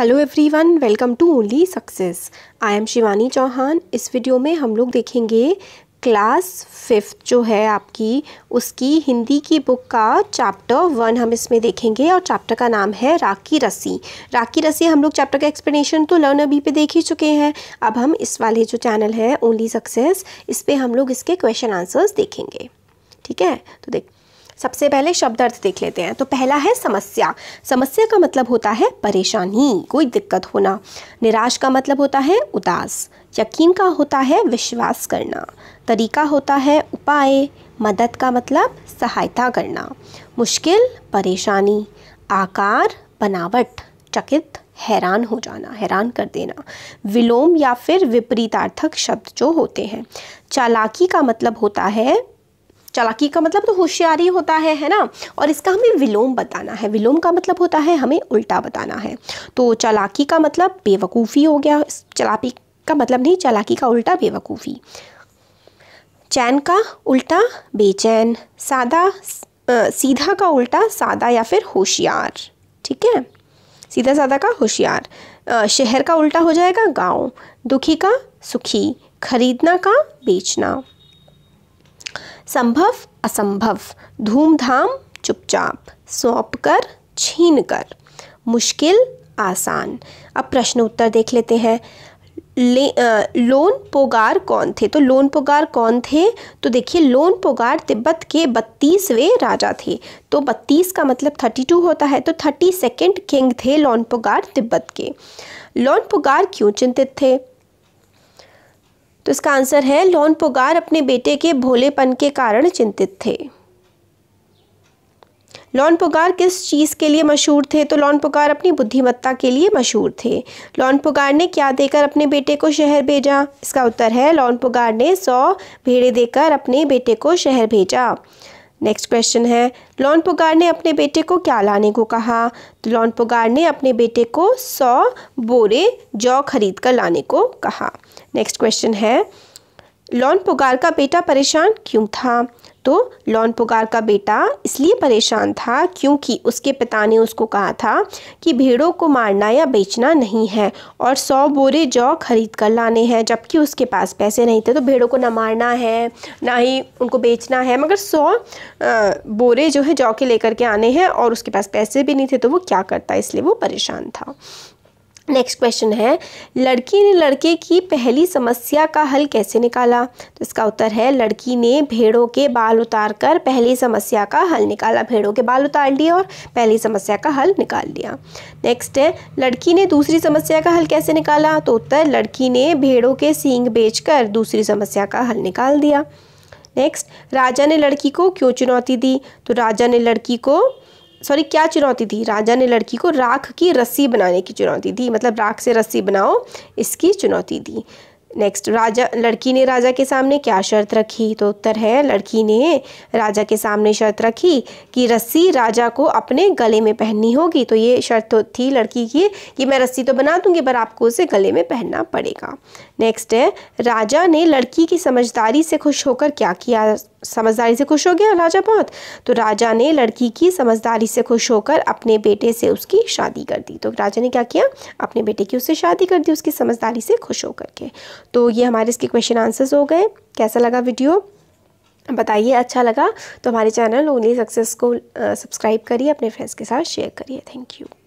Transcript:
hello everyone welcome to only success I am Shivani Chauhan इस वीडियो में हम लोग देखेंगे क्लास फिफ्थ जो है आपकी उसकी हिंदी की बुक का चैप्टर वन हम इसमें देखेंगे और चैप्टर का नाम है राकी रस्सी राकी रस्सी हम लोग चैप्टर का एक्सप्लेनेशन तो लर्न अभी पे देख ही चुके हैं अब हम इस वाले जो चैनल है ओनली सक्सेस इस पर हम लोग इसके क्वेश्चन आंसर्स देखेंगे ठीक है तो देख सबसे पहले शब्द अर्थ देख लेते हैं तो पहला है समस्या समस्या का मतलब होता है परेशानी कोई दिक्कत होना निराश का मतलब होता है उदास यकीन का होता है विश्वास करना तरीका होता है उपाय मदद का मतलब सहायता करना मुश्किल परेशानी आकार बनावट चकित हैरान हो जाना हैरान कर देना विलोम या फिर विपरीतार्थक शब्द जो होते हैं चालाकी का मतलब होता है चालाकी का मतलब तो होशियारी होता है है ना और इसका हमें विलोम बताना है विलोम का मतलब होता है हमें उल्टा बताना है तो चालाकी का मतलब बेवकूफ़ी हो गया चलापी का मतलब नहीं चालाकी का उल्टा बेवकूफ़ी चैन का उल्टा बेचैन सादा सीधा का उल्टा सादा या फिर होशियार ठीक है सीधा सादा का होशियार शहर का उल्टा हो जाएगा गांव दुखी का सुखी खरीदना का बेचना संभव असंभव धूमधाम चुपचाप सौंप कर छीन कर मुश्किल आसान अब प्रश्न उत्तर देख लेते हैं ले आ, लोन पोगार कौन थे तो लोन पोगार कौन थे तो देखिए लोन पोगार तिब्बत के बत्तीसवें राजा थे तो बत्तीस का मतलब थर्टी टू होता है तो थर्टी सेकेंड किंग थे लोन पोगार तिब्बत के लोन पोगार क्यों चिंतित थे तो इसका आंसर है लॉन पुगार अपने बेटे के भोलेपन के कारण चिंतित थे लोन पुगार किस चीज़ के लिए मशहूर थे तो लॉन पुगार अपनी बुद्धिमत्ता के लिए मशहूर थे लॉन पुगार ने क्या देकर अपने बेटे को शहर भेजा इसका उत्तर है लॉन पुगार ने सौ भेड़े देकर अपने बेटे को शहर भेजा नेक्स्ट क्वेश्चन है लॉन पुगार ने अपने बेटे को क्या लाने को कहा तो लॉन पुगार ने अपने बेटे को सौ बोरे जौ खरीद कर लाने को कहा नेक्स्ट क्वेश्चन है लॉन पुगार का बेटा परेशान क्यों था तो लॉन पुगार का बेटा इसलिए परेशान था क्योंकि उसके पिता ने उसको कहा था कि भेड़ों को मारना या बेचना नहीं है और सौ बोरे जौ खरीद कर लाने हैं जबकि उसके पास पैसे नहीं थे तो भेड़ों को ना मारना है ना ही उनको बेचना है मगर सौ बोरे जो है जौ के लेकर के आने हैं और उसके पास पैसे भी नहीं थे तो वो क्या करता इसलिए वो परेशान था नेक्स्ट क्वेश्चन है लड़की ने लड़के की पहली समस्या का हल कैसे निकाला तो इसका उत्तर है लड़की ने भेड़ों के बाल उतारकर पहली समस्या का हल निकाला भेड़ों के बाल उतार लिए और पहली समस्या का हल निकाल लिया नेक्स्ट है लड़की ने दूसरी समस्या का हल कैसे निकाला तो उत्तर लड़की ने भेड़ों के सींग बेच दूसरी समस्या का हल निकाल दिया नेक्स्ट राजा ने लड़की को क्यों चुनौती दी तो राजा ने लड़की को सॉरी क्या चुनौती थी राजा ने लड़की को राख की रस्सी बनाने की चुनौती दी मतलब राख से रस्सी बनाओ इसकी चुनौती दी नेक्स्ट राजा लड़की ने राजा के सामने क्या शर्त रखी तो उत्तर है लड़की ने राजा के सामने शर्त रखी कि रस्सी राजा को अपने गले में पहननी होगी तो ये शर्त तो थी लड़की की कि मैं रस्सी तो बना दूंगी पर आपको उसे गले में पहनना पड़ेगा नेक्स्ट है राजा ने लड़की की समझदारी से खुश होकर क्या किया समझदारी से खुश हो गया राजा बहुत तो राजा ने लड़की की समझदारी से खुश होकर अपने बेटे से उसकी शादी कर दी तो राजा ने क्या किया अपने बेटे की उससे शादी कर दी उसकी समझदारी से खुश होकर के तो ये हमारे इसके क्वेश्चन आंसर्स हो गए कैसा लगा वीडियो बताइए अच्छा लगा तो हमारे चैनल ओनली सक्सेस को सब्सक्राइब करिए अपने फ्रेंड्स के साथ शेयर करिए थैंक यू